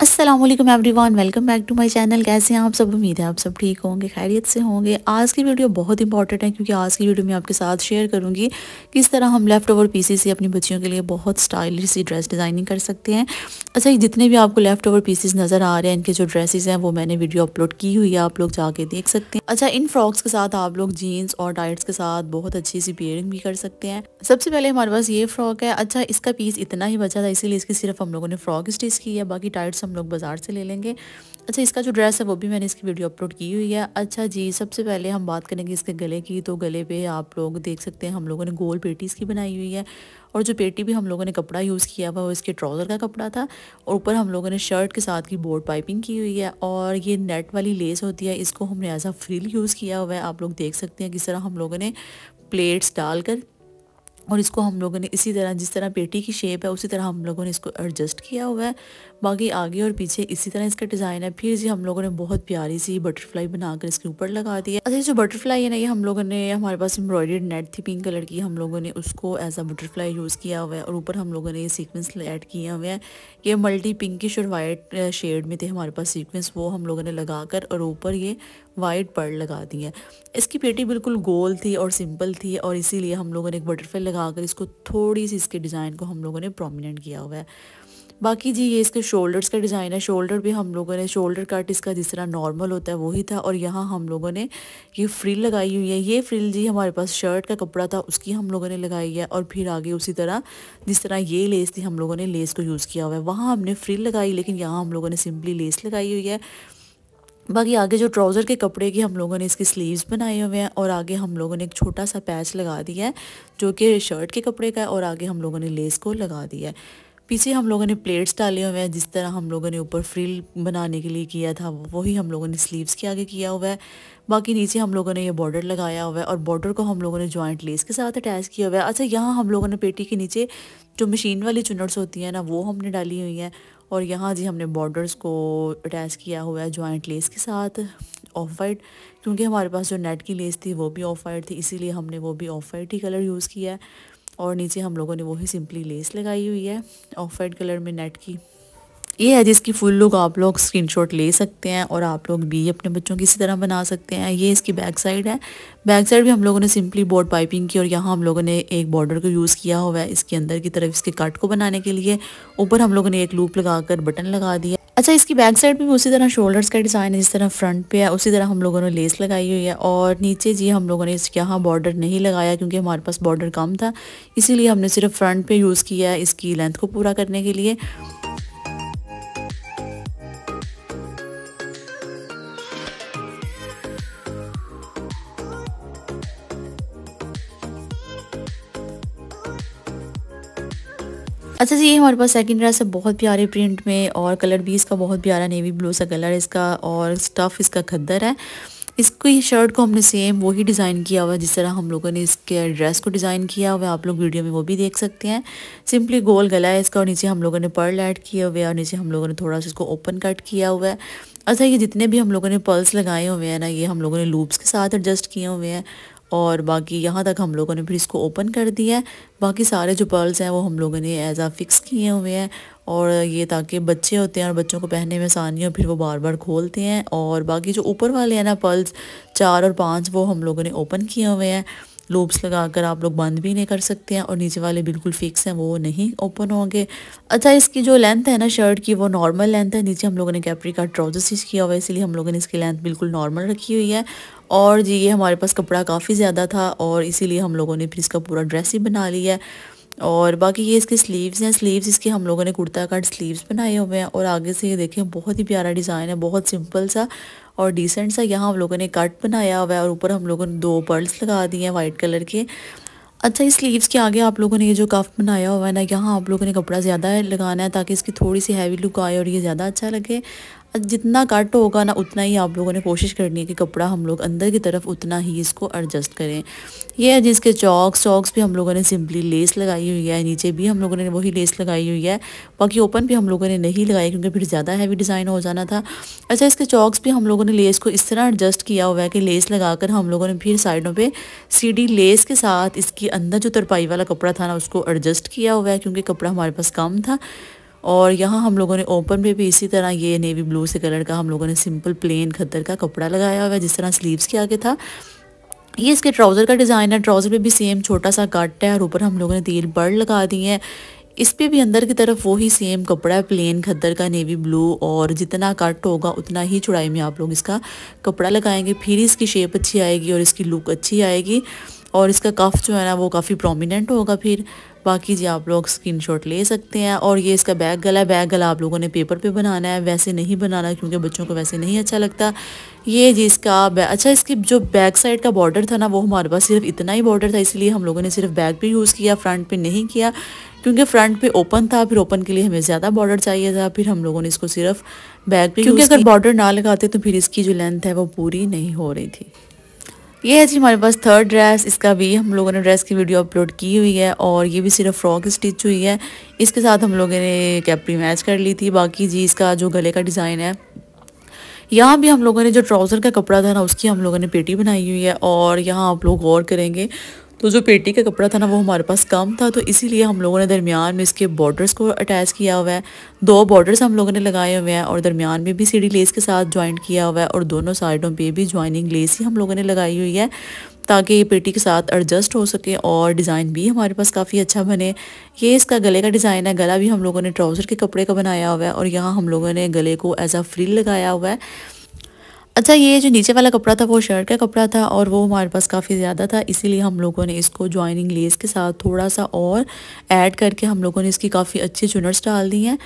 ます。असलम everyone welcome back to my channel कैसे हैं आप सब उम्मीद है आप सब ठीक होंगे खैरियत से होंगे आज की वीडियो बहुत इंपॉर्टेंट है क्योंकि आज की वीडियो मैं आपके साथ शेयर करूंगी किस तरह हम लेफ्ट ओवर पीसी से अपनी बच्चियों के लिए बहुत स्टाइलिश सी ड्रेस डिज़ाइनिंग कर सकते हैं अच्छा जितने भी आपको लेफ्ट ओवर पीसीज नज़र आ रहे हैं इनके जो ड्रेसेस हैं वो मैंने वीडियो अपलोड की हुई है आप लोग जाके देख सकते हैं अच्छा इन फ्रॉक्स के साथ आप लोग जीन्स और टाइट्स के साथ बहुत अच्छी सी पेयरिंग भी कर सकते हैं सबसे पहले हमारे पास ये फ्रॉक है अच्छा इसका पीस इतना ही बचा था इसीलिए इसकी सिर्फ हम लोगों ने फ्रॉक स्टिच की है बाकी टाइट्स हम लोग लोग बाज़ार से ले लेंगे अच्छा इसका जो ड्रेस है वो भी मैंने इसकी वीडियो अपलोड की हुई है अच्छा जी सबसे पहले हम बात करेंगे इसके गले की तो गले पे आप लोग देख सकते हैं हम लोगों ने गोल पेटी इसकी बनाई हुई है और जो पेटी भी हम लोगों ने कपड़ा यूज़ किया हुआ वो इसके ट्राउज़र का कपड़ा था और ऊपर हम लोगों ने शर्ट के साथ की बोर्ड पाइपिंग की हुई है और ये नेट वाली लेस होती है इसको हमने ऐसा फ्रिल यूज़ किया हुआ है आप लोग देख सकते हैं किस तरह हम लोगों ने प्लेट्स डालकर और इसको हम लोगों ने इसी तरह जिस तरह पेटी की शेप है उसी तरह हम लोगों ने इसको एडजस्ट किया हुआ है बाकी आगे और पीछे इसी तरह इसका डिज़ाइन है फिर जी हम लोगों ने बहुत प्यारी सी बटरफ्लाई बनाकर इसके ऊपर लगा दिया अच्छा जो बटरफ्लाई है ना ये हम लोगों ने हमारे पास एम्ब्रॉयडर्ड नेट थी पिंक कलर की हम लोगों ने उसको एज अ बटरफ्लाई यूज़ किया हुआ है और ऊपर हम लोगों ने ये सीक्वेंस ऐड किए हुए हैं ये मल्टी पिंकिश और वाइट शेड में थे हमारे पास सीक्वेंस वो हम लोगों ने लगा कर और ऊपर ये वाइट पर्ड लगा दी है इसकी पेटी बिल्कुल गोल थी और सिंपल थी और इसीलिए हम लोगों ने एक बटरफ्लाई लगा लगाकर इसको थोड़ी सी इसके डिज़ाइन को हम लोगों ने प्रोमिनेंट किया हुआ है बाकी जी ये इसके शोल्डर्स का डिज़ाइन है शोल्डर भी हम लोगों ने शोल्डर कट इसका जिस तरह नॉर्मल होता है वही था और यहाँ हम लोगों ने ये फ्रिल लगाई हुई है ये फ्रिल जी हमारे पास शर्ट का कपड़ा था उसकी हम लोगों ने लगाई है और फिर आगे उसी तरह जिस तरह ये लेस थी हम लोगों ने लेस को यूज़ किया हुआ है वहाँ हमने फ्रिल लगाई लेकिन यहाँ हम लोगों ने सिंपली लेस लगाई हुई है बाकी आगे जो ट्राउज़र के कपड़े की हम लोगों ने इसकी स्लीव्स बनाए हुए हैं और आगे हम लोगों ने एक छोटा सा पैच लगा दिया है जो कि शर्ट के कपड़े का है और आगे हम लोगों ने लेस को लगा दिया है पीछे हम लोगों ने प्लेट्स डाले हुए हैं जिस तरह हम लोगों ने ऊपर फ्रिल बनाने के लिए किया था वही हम लोगों ने स्लीव्स के आगे किया हुआ है बाकी नीचे हम लोगों ने ये बॉर्डर लगाया हुआ है और बॉर्डर को हम लोगों ने जॉइंट लेस के साथ अटैच किया हुआ है अच्छा यहाँ हम लोगों ने पेटी के नीचे जो मशीन वाली चुनट्स होती हैं ना वो हमने डाली हुई हैं और यहाँ जी हमने बॉर्डर्स को अटैच किया हुआ है जॉइंट लेस के साथ ऑफ वाइट क्योंकि हमारे पास जो नेट की लेस थी वो भी ऑफ वाइट थी इसीलिए हमने वो भी ऑफ वाइट ही कलर यूज़ किया है और नीचे हम लोगों ने वही सिंपली लेस लगाई हुई है ऑफ वाइट कलर में नेट की ये है जिसकी फुल लुक आप लोग स्क्रीनशॉट ले सकते हैं और आप लोग भी अपने बच्चों की इसी तरह बना सकते हैं ये इसकी बैक साइड है बैक साइड भी हम लोगों ने सिंपली बोर्ड पाइपिंग की और यहाँ हम लोगों ने एक बॉर्डर को यूज़ किया हुआ है इसके अंदर की तरफ इसके कट को बनाने के लिए ऊपर हम लोगों ने एक लूप लगाकर बटन लगा दिया अच्छा इसकी बैक साइड भी उसी तरह शोल्डर्स का डिज़ाइन है जिस तरह फ्रंट पे है उसी तरह हम लोगों ने लेस लगाई हुई है और नीचे जी हम लोगों ने इसके यहाँ बॉर्डर नहीं लगाया क्योंकि हमारे पास बॉर्डर कम था इसीलिए हमने सिर्फ फ्रंट पे यूज़ किया है इसकी लेंथ को पूरा करने के लिए अच्छा जी ये हमारे पास सेकंड ड्रेस है बहुत प्यारे प्रिंट में और कलर भी इसका बहुत प्यारा नेवी ब्लू सा कलर है इसका और स्टफ़ इसका खद्दर है इसकी शर्ट को हमने सेम वही डिज़ाइन किया हुआ है जिस तरह हम लोगों ने इसके ड्रेस को डिज़ाइन किया हुआ है आप लोग वीडियो में वो भी देख सकते हैं सिंपली गोल गला है इसका और नीचे हम लोगों ने पर्ल ऐड किए हुए और नीचे हम लोगों ने थोड़ा सा इसको ओपन कट किया हुआ है अच्छा ये जितने भी हम लोगों ने पर्ल्स लगाए हुए हैं ना ये हम लोगों ने लूप्स के साथ एडजस्ट किए हुए हैं और बाकी यहाँ तक हम लोगों ने फिर इसको ओपन कर दिया है बाकी सारे जो पर्ल्स हैं वो हम लोगों ने एज आ फ़िक्स किए हुए हैं और ये ताकि बच्चे होते हैं और बच्चों को पहनने में आसानी हो फिर वो बार बार खोलते हैं और बाकी जो ऊपर वाले हैं ना पर्ल्स चार और पाँच वो हम लोगों ने ओपन किए हुए हैं लूप्स लगाकर आप लोग बंद भी नहीं कर सकते हैं और नीचे वाले बिल्कुल फिक्स हैं वो नहीं ओपन होंगे अच्छा इसकी जो लेंथ है ना शर्ट की वो नॉर्मल लेंथ है नीचे हम लोगों ने कैपरी का ट्राउजर स्टिच किया हुआ है इसलिए हम लोगों ने इसकी लेंथ बिल्कुल नॉर्मल रखी हुई है और जी ये हमारे पास कपड़ा काफ़ी ज़्यादा था और इसीलिए हम लोगों ने फिर इसका पूरा ड्रेस ही बना लिया है और बाकी ये इसके स्लीव्स हैं स्लीव्स इसके हम लोगों ने कुर्ता कट स्लीव्स बनाए हुए हैं और आगे से ये देखें बहुत ही प्यारा डिज़ाइन है बहुत सिंपल सा और डिसेंट सा यहाँ हम लोगों ने कट बनाया हुआ है और ऊपर हम लोगों ने दो पर्ल्स लगा दिए हैं वाइट कलर के अच्छा इस स्लीव्स के आगे आप लोगों ने ये जो कफ बनाया हुआ है ना यहाँ आप लोगों ने कपड़ा ज़्यादा लगाना है ताकि इसकी थोड़ी सी हैवी लुक आए और ये ज़्यादा अच्छा लगे जितना कट होगा ना उतना ही आप लोगों ने कोशिश करनी है कि कपड़ा हम लोग अंदर की तरफ उतना ही इसको एडजस्ट करें यह है जिसके चौक चौकस भी हम लोगों ने सिंपली लेस लगाई हुई है नीचे भी हम लोगों ने वही लेस लगाई हुई है बाकी ओपन भी हम लोगों ने नहीं लगाई क्योंकि फिर ज़्यादा हैवी डिज़ाइन हो जाना था अच्छा इसके चौकस भी हम लोगों ने लेस को इस तरह एडजस्ट किया हुआ है कि लेस कर हम लोगों ने फिर साइडों पर सीढ़ी लेस के साथ इसके अंदर जो तरपाई वाला कपड़ा था ना उसको एडजस्ट किया हुआ है क्योंकि कपड़ा हमारे पास कम था और यहाँ हम लोगों ने ओपन में भी इसी तरह ये नेवी ब्लू से कलर का हम लोगों ने सिंपल प्लेन खद्दर का कपड़ा लगाया हुआ है जिस तरह स्लीव्स के आगे था ये इसके ट्राउज़र का डिज़ाइन है ट्राउज़र पे भी सेम छोटा सा कट है और ऊपर हम लोगों ने तेल बर्ड लगा दी है इस पर भी अंदर की तरफ वही सेम कपड़ा है प्लेन खद्दर का नेवी ब्लू और जितना कट होगा उतना ही चुड़ाई में आप लोग इसका कपड़ा लगाएंगे फिर इसकी शेप अच्छी आएगी और इसकी लुक अच्छी आएगी और इसका कफ जो है ना वो काफ़ी प्रोमिनेंट होगा फिर बाकी जी आप लोग स्क्रीन ले सकते हैं और ये इसका बैग गला है बैग गला आप लोगों ने पेपर पे बनाना है वैसे नहीं बनाना क्योंकि बच्चों को वैसे नहीं अच्छा लगता ये जी इसका अच्छा इसकी जो बैक साइड का बॉर्डर था ना वो हमारे पास सिर्फ इतना ही बॉर्डर था इसलिए हम लोगों ने सिर्फ बैग पर यूज़ किया फ्रंट पर नहीं किया क्योंकि फ्रंट पे ओपन था फिर ओपन के लिए हमें ज़्यादा बॉर्डर चाहिए था फिर हम लोगों ने इसको सिर्फ बैग पे क्योंकि अगर बॉर्डर ना लगाते तो फिर इसकी जो लेंथ है वो पूरी नहीं हो रही थी ये है जी हमारे पास थर्ड ड्रेस इसका भी हम लोगों ने ड्रेस की वीडियो अपलोड की हुई है और ये भी सिर्फ फ्रॉक स्टिच हुई है इसके साथ हम लोगों ने कैपरी मैच कर ली थी बाकी जी इसका जो गले का डिज़ाइन है यहाँ भी हम लोगों ने जो ट्राउज़र का कपड़ा था ना उसकी हम लोगों ने पेटी बनाई हुई है और यहाँ आप लोग गौर करेंगे तो जो पेटी का कपड़ा था ना वो हमारे पास कम था तो इसीलिए हम लोगों ने दरमियान में इसके बॉर्डर्स को अटैच किया हुआ है दो बॉर्डर्स हम लोगों ने लगाए हुए हैं और दरमियान में भी सीढ़ी लेस के साथ ज्वाइंट किया हुआ है और दोनों साइडों पे भी ज्वाइनिंग लेस ही हम लोगों ने लगाई हुई है ताकि ये पेटी के साथ एडजस्ट हो सके और डिज़ाइन भी हमारे पास काफ़ी अच्छा बने ये इसका गले का डिज़ाइन है गला भी हम लोगों ने ट्राउज़र के कपड़े का बनाया हुआ है और यहाँ हम लोगों ने गले को एज आ फ्रिल लगाया हुआ है अच्छा ये जो नीचे वाला कपड़ा था वो शर्ट का कपड़ा था और वो हमारे पास काफ़ी ज़्यादा था इसीलिए हम लोगों ने इसको जॉइनिंग लेस के साथ थोड़ा सा और ऐड करके हम लोगों ने इसकी काफ़ी अच्छी चुनर्स डाल दी हैं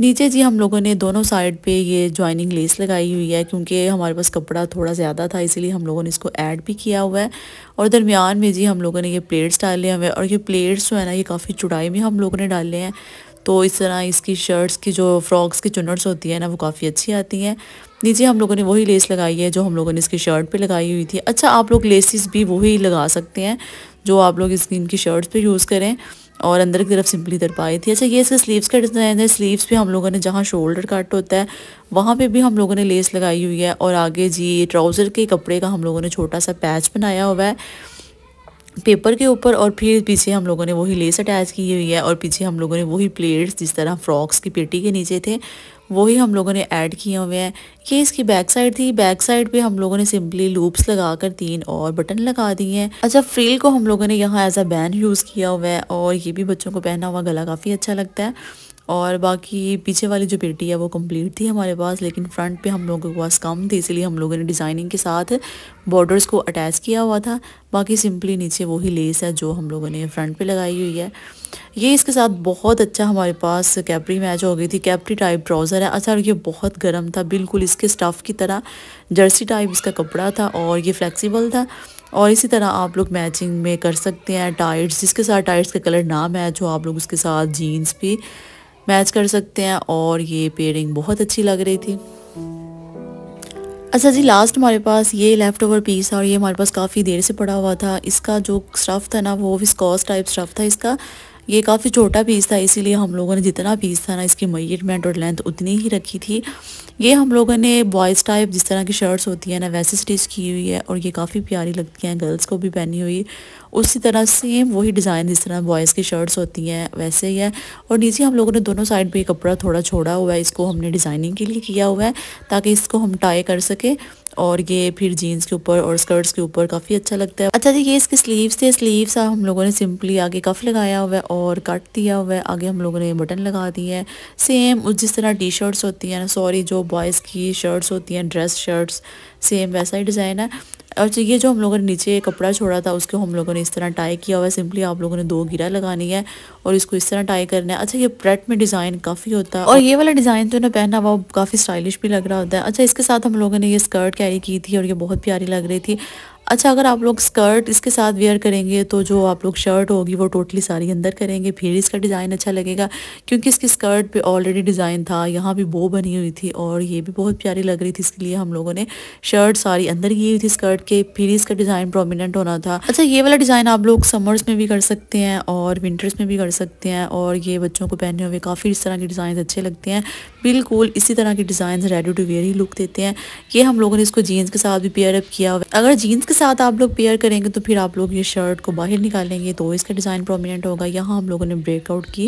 नीचे जी हम लोगों ने दोनों साइड पे ये जॉइनिंग लेस लगाई हुई है क्योंकि हमारे पास कपड़ा थोड़ा ज़्यादा था इसीलिए हम लोगों ने इसको ऐड भी किया हुआ है और दरमियान में जी हम लोगों ने ये प्लेट्स डाले हुए हैं और ये प्लेट्स जो है ना ये काफ़ी चुड़ाई में हम लोगों ने डाले हैं तो इस तरह इसकी शर्ट्स की जो फ्रॉक्स की चुनर्स होती है ना वो काफ़ी अच्छी आती हैं नीचे हम लोगों ने वही लेस लगाई है जो हम लोगों ने इसकी शर्ट पे लगाई हुई थी अच्छा आप लोग लेसिस भी वही लगा सकते हैं जो आप लोग इसकी इनकी शर्ट्स पे यूज़ करें और अंदर की तरफ सिंपली तरपाई थी अच्छा ये इसके स्लीव्स का डिज़ाइन है स्लीव्स पे हम लोगों ने जहाँ शोल्डर कट होता है वहाँ पे भी हम लोगों ने लेस लगाई हुई है और आगे जी ट्राउज़र के कपड़े का हम लोगों ने छोटा सा पैच बनाया हुआ है पेपर के ऊपर और फिर पीछे हम लोगों ने वही लेस अटैच की हुई है और पीछे हम लोगों ने वही प्लेट्स जिस तरह फ्रॉक्स की पेटी के नीचे थे वही हम लोगों ने ऐड किए हुए हैं ये इसकी बैक साइड थी बैक साइड पे हम लोगों ने सिंपली लूप्स लगा कर तीन और बटन लगा दिए हैं अच्छा फ्रील को हम लोगों ने यहाँ एज अ बैन यूज़ किया हुआ है और ये भी बच्चों को पहना हुआ गला काफ़ी अच्छा लगता है और बाकी पीछे वाली जो पेटी है वो कंप्लीट थी हमारे पास लेकिन फ्रंट पे हम लोगों के पास कम थी इसलिए हम लोगों ने डिज़ाइनिंग के साथ बॉर्डर्स को अटैच किया हुआ था बाकी सिंपली नीचे वही लेस है जो हम लोगों ने फ्रंट पे लगाई हुई है ये इसके साथ बहुत अच्छा हमारे पास कैपरी मैच हो गई थी कैपरी टाइप ट्राउज़र है अच्छा ये बहुत गर्म था बिल्कुल इसके स्टफ़ की तरह जर्सी टाइप इसका कपड़ा था और ये फ्लैक्सीबल था और इसी तरह आप लोग मैचिंग में कर सकते हैं टाइट्स जिसके साथ टाइट्स का कलर ना मैच हो आप लोग उसके साथ जीन्स भी मैच कर सकते हैं और ये पेयरिंग बहुत अच्छी लग रही थी अच्छा जी लास्ट हमारे पास ये लेफ़्ट ओवर पीस और ये हमारे पास काफ़ी देर से पड़ा हुआ था इसका जो स्टफ़ था ना वो विस्कॉस टाइप स्टफ़ था इसका ये काफ़ी छोटा पीस था इसीलिए हम लोगों ने जितना पीस था ना इसकी मयरमेंट और लेंथ उतनी ही रखी थी ये हम लोगों ने बॉयज़ टाइप जिस तरह की शर्ट्स होती है ना वैसे स्टिच की हुई है और ये काफ़ी प्यारी लगती हैं गर्ल्स को भी पहनी हुई उसी तरह सेम वही डिज़ाइन जिस तरह बॉयज़ की शर्ट्स होती हैं वैसे ही है और नीचे हम लोगों ने दोनों साइड पर कपड़ा थोड़ा छोड़ा हुआ है इसको हमने डिज़ाइनिंग के लिए किया हुआ है ताकि इसको हम टाई कर सकें और ये फिर जीन्स के ऊपर और स्कर्ट्स के ऊपर काफ़ी अच्छा लगता है अच्छा जी ये इसके स्लीव्स थे स्लीव्स हम लोगों ने सिंपली आगे कफ लगाया हुआ है और कट दिया हुआ है आगे हम लोगों ने बटन लगा दिए हैं सेम जिस तरह टी शर्ट्स होती हैं सॉरी जो बॉयज़ की शर्ट्स होती हैं ड्रेस शर्ट्स सेम वैसा ही डिज़ाइन है और तो ये जो हम लोगों ने नीचे कपड़ा छोड़ा था उसको हम लोगों ने इस तरह टाई किया हुआ है सिंपली आप लोगों ने दो गिरा लगानी है और इसको इस तरह टाई करना है अच्छा ये प्रेट में डिज़ाइन काफ़ी होता है और ये वाला डिज़ाइन तो ना पहना हुआ काफ़ी स्टाइलिश भी लग रहा होता है अच्छा इसके साथ हम लोगों ने ये स्कर्ट कैरी की थी और ये बहुत प्यारी लग रही थी अच्छा अगर आप लोग स्कर्ट इसके साथ वेयर करेंगे तो जो आप लोग शर्ट होगी वो टोटली सारी अंदर करेंगे फिर इसका डिज़ाइन अच्छा लगेगा क्योंकि इसकी स्कर्ट पे ऑलरेडी डिज़ाइन था यहाँ भी बो बनी हुई थी और ये भी बहुत प्यारी लग रही थी इसके लिए हम लोगों ने शर्ट सारी अंदर की हुई थी स्कर्ट के फिर इसका डिज़ाइन प्रोमिनेंट होना था अच्छा ये वाला डिज़ाइन आप लोग समर्स में भी कर सकते हैं और विंटर्स में भी कर सकते हैं और ये बच्चों को पहने हुए काफ़ी इस तरह के डिज़ाइन अच्छे लगते हैं बिल्कुल इसी तरह के डिज़ाइन रेडी टू वेयर ही लुक देते हैं ये हम लोगों ने इसको जीन्स के साथ भी पेयरअप किया अगर जीन्स के साथ आप लोग पेयर करेंगे तो फिर आप लोग ये शर्ट को बाहर निकालेंगे तो इसका डिज़ाइन प्रोमिनेंट होगा यहाँ हम लोगों ने ब्रेकआउट की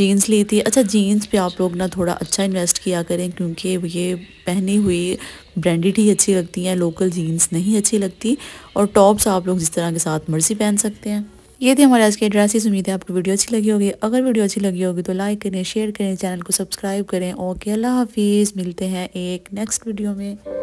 जीन्स ली थी अच्छा जीन्स पे आप लोग ना थोड़ा अच्छा इन्वेस्ट किया करें क्योंकि ये पहनी हुई ब्रांडेड ही अच्छी लगती हैं लोकल जीन्स नहीं अच्छी लगती और टॉप्स आप लोग जिस तरह के साथ मर्जी पहन सकते हैं ये थे हमारे आज के ड्रेसिस उम्मीद है आपको वीडियो अच्छी लगी होगी अगर वीडियो अच्छी लगी होगी तो लाइक करें शेयर करें चैनल को सब्सक्राइब करें ओके अल्लाह हाफिज़ मिलते हैं एक नेक्स्ट वीडियो में